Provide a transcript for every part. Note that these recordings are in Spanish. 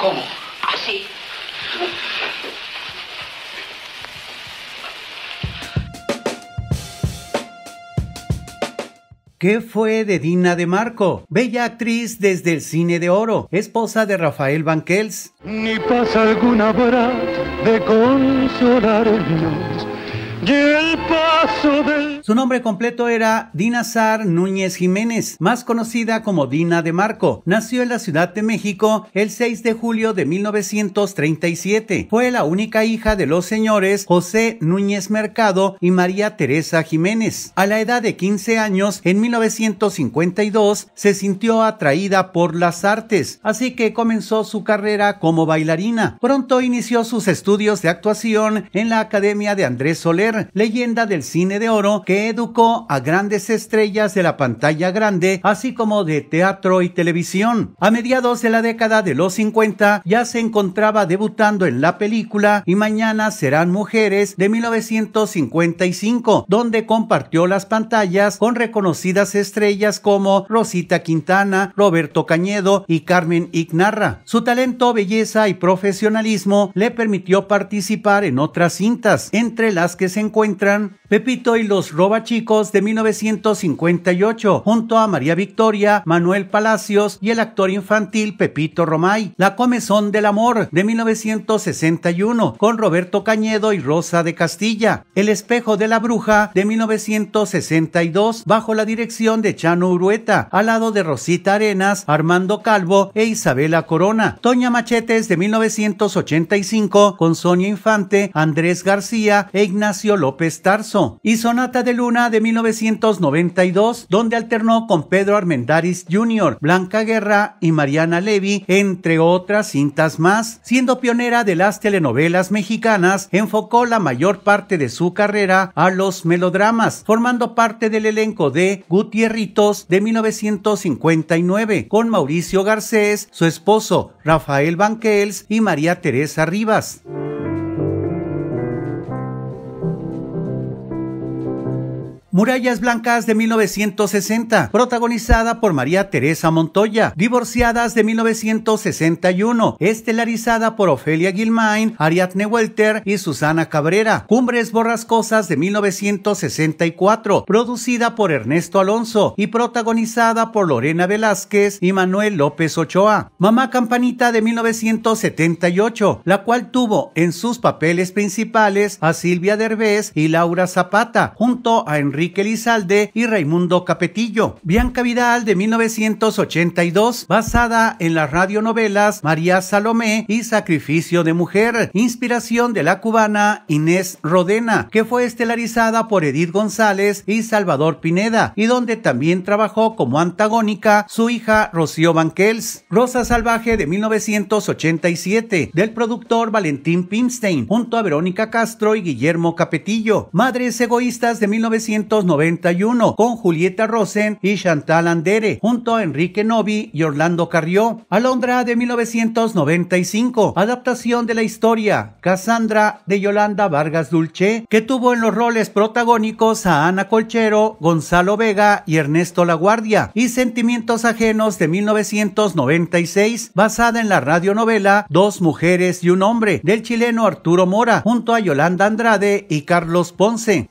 ¿Cómo? Así. ¿Qué fue de Dina de Marco? Bella actriz desde el cine de oro, esposa de Rafael Banquels. Ni pasa alguna hora de consolarnos y el paso del su nombre completo era Dinazar Núñez Jiménez, más conocida como Dina de Marco. Nació en la Ciudad de México el 6 de julio de 1937. Fue la única hija de los señores José Núñez Mercado y María Teresa Jiménez. A la edad de 15 años, en 1952, se sintió atraída por las artes, así que comenzó su carrera como bailarina. Pronto inició sus estudios de actuación en la Academia de Andrés Soler, leyenda del cine de oro educó a grandes estrellas de la pantalla grande, así como de teatro y televisión. A mediados de la década de los 50 ya se encontraba debutando en la película Y mañana serán mujeres de 1955, donde compartió las pantallas con reconocidas estrellas como Rosita Quintana, Roberto Cañedo y Carmen Ignarra. Su talento, belleza y profesionalismo le permitió participar en otras cintas, entre las que se encuentran Pepito y los Robachicos Chicos de 1958, junto a María Victoria, Manuel Palacios y el actor infantil Pepito Romay. La Comezón del Amor de 1961, con Roberto Cañedo y Rosa de Castilla. El Espejo de la Bruja de 1962, bajo la dirección de Chano Urueta, al lado de Rosita Arenas, Armando Calvo e Isabela Corona. Toña Machetes de 1985, con Sonia Infante, Andrés García e Ignacio López Tarso. Y Sonata de Luna de 1992, donde alternó con Pedro Armendáriz Jr., Blanca Guerra y Mariana Levy, entre otras cintas más. Siendo pionera de las telenovelas mexicanas, enfocó la mayor parte de su carrera a los melodramas, formando parte del elenco de Gutierritos de 1959, con Mauricio Garcés, su esposo, Rafael Banquels y María Teresa Rivas. Murallas Blancas de 1960, protagonizada por María Teresa Montoya, Divorciadas de 1961, estelarizada por Ofelia Gilmain, Ariadne Welter y Susana Cabrera, Cumbres Borrascosas de 1964, producida por Ernesto Alonso y protagonizada por Lorena Velázquez y Manuel López Ochoa, Mamá Campanita de 1978, la cual tuvo en sus papeles principales a Silvia Derbez y Laura Zapata, junto a Enrique Enrique y Raimundo Capetillo. Bianca Vidal de 1982, basada en las radionovelas María Salomé y Sacrificio de Mujer, inspiración de la cubana Inés Rodena, que fue estelarizada por Edith González y Salvador Pineda, y donde también trabajó como antagónica su hija Rocío Banquels. Rosa Salvaje de 1987, del productor Valentín Pimstein, junto a Verónica Castro y Guillermo Capetillo. Madres Egoístas de 1987 1991 con Julieta Rosen y Chantal Andere, junto a Enrique Novi y Orlando Carrió. Alondra de 1995, adaptación de la historia Cassandra de Yolanda Vargas Dulce, que tuvo en los roles protagónicos a Ana Colchero, Gonzalo Vega y Ernesto Laguardia, y Sentimientos Ajenos de 1996, basada en la radionovela Dos Mujeres y un Hombre, del chileno Arturo Mora, junto a Yolanda Andrade y Carlos Ponce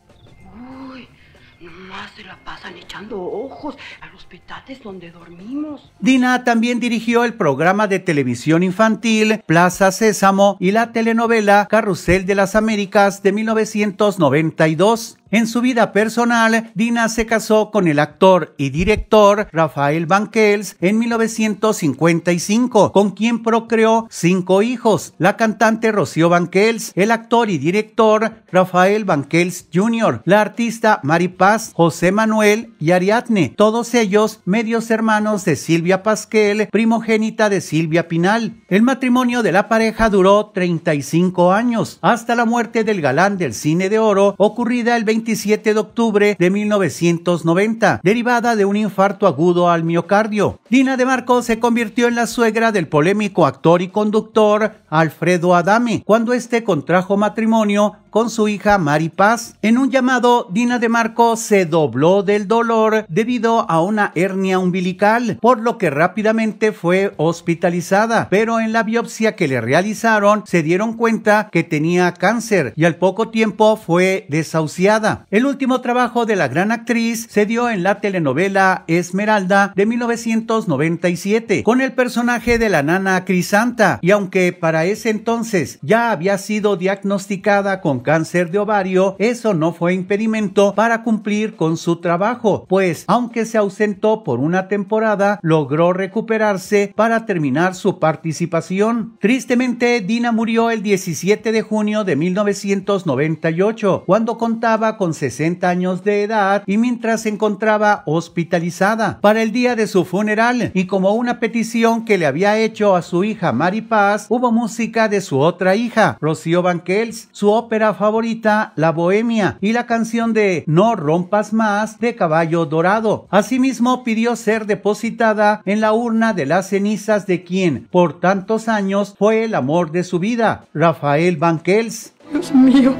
pasan echando ojos a los petates donde dormimos. Dina también dirigió el programa de televisión infantil Plaza Sésamo y la telenovela Carrusel de las Américas de 1992. En su vida personal, Dina se casó con el actor y director Rafael Banquels en 1955, con quien procreó cinco hijos, la cantante Rocío Banquels, el actor y director Rafael Banquels Jr., la artista Mari Paz, José Manuel y Ariadne, todos ellos medios hermanos de Silvia Pasquel, primogénita de Silvia Pinal. El matrimonio de la pareja duró 35 años, hasta la muerte del galán del cine de oro ocurrida el 20 27 de octubre de 1990, derivada de un infarto agudo al miocardio. Dina de Marcos se convirtió en la suegra del polémico actor y conductor Alfredo Adame, cuando este contrajo matrimonio con su hija Mari Paz. En un llamado, Dina de Marco se dobló del dolor debido a una hernia umbilical, por lo que rápidamente fue hospitalizada. Pero en la biopsia que le realizaron se dieron cuenta que tenía cáncer y al poco tiempo fue desahuciada. El último trabajo de la gran actriz se dio en la telenovela Esmeralda de 1997 con el personaje de la nana Crisanta y aunque para ese entonces ya había sido diagnosticada con cáncer de ovario, eso no fue impedimento para cumplir con su trabajo, pues aunque se ausentó por una temporada, logró recuperarse para terminar su participación. Tristemente, Dina murió el 17 de junio de 1998, cuando contaba con 60 años de edad y mientras se encontraba hospitalizada. Para el día de su funeral y como una petición que le había hecho a su hija Mari Paz, hubo música de su otra hija, Rocío Banquels, su ópera favorita, La Bohemia, y la canción de No rompas más de Caballo Dorado. Asimismo, pidió ser depositada en la urna de las cenizas de quien, por tantos años, fue el amor de su vida, Rafael Banquels. Dios mío,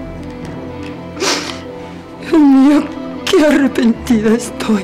Dios mío, qué arrepentida estoy.